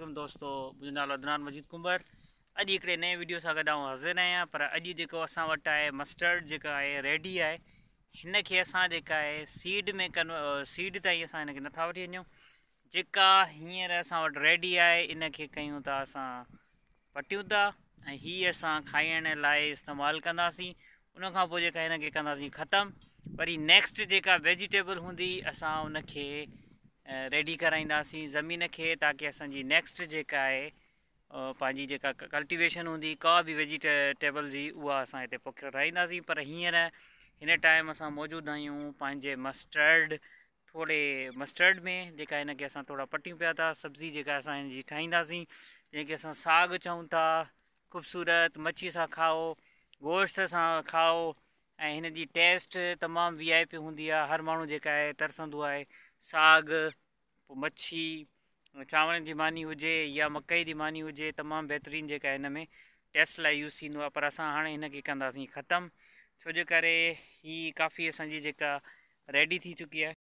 दोस्तों मुझे नालो अदनान मजीद कुंबर अज एक नए वीडियो से गॾु हाज़िर आहियां पर अॼु जेको असां मस्टर्ड जेका आहे रेडी है इनके खे असां सीड में कन्व सीड ताईं असां हिनखे नथा वठी वञूं जेका हींअर रेडी आहे इनखे क्यों था असां पटियूं था ऐं हीअ असां खाइण लाइ इस्तेमालु कंदासीं उनखां पोइ वरी नेक्स्ट जेका वेजिटेबल होंगी असां उनखे रेडी कराइंदी ज़मीन के ताकि असि नैक्स्ट जेका आहे पंहिंजी कल्टिवेशन होंगी का बि वेजिटेबल जी उहा असां पर हींअर हिन टाइम अस मौजूद आहियूं पंहिंजे मस्टर्ड थोड़े मस्टर्ड में जेका हिन खे असां थोरा पटियूं था सब्ज़ी जेका असां हिन जी ठाहींदासीं जंहिंखे असां साग चऊं ख़ूबसूरत मच्छी से खाओ गोश्त से खाओ ऐं हिन जी टेस्ट तमामु वी आई पी हूंदी आहे हर माण्हू जेका आहे तरसंदो आहे साॻ पोइ मच्छी चांवरनि जी मानी हुजे या मकई जी मानी हुजे तमामु बहितरीनु जेका हिन में टेस्ट लाइ यूज़ थींदो आहे पर असां हाणे हिनखे कंदासीं ख़तमु छो जे करे हीअ काफ़ी असांजी जेका रेडी थी चुकी आहे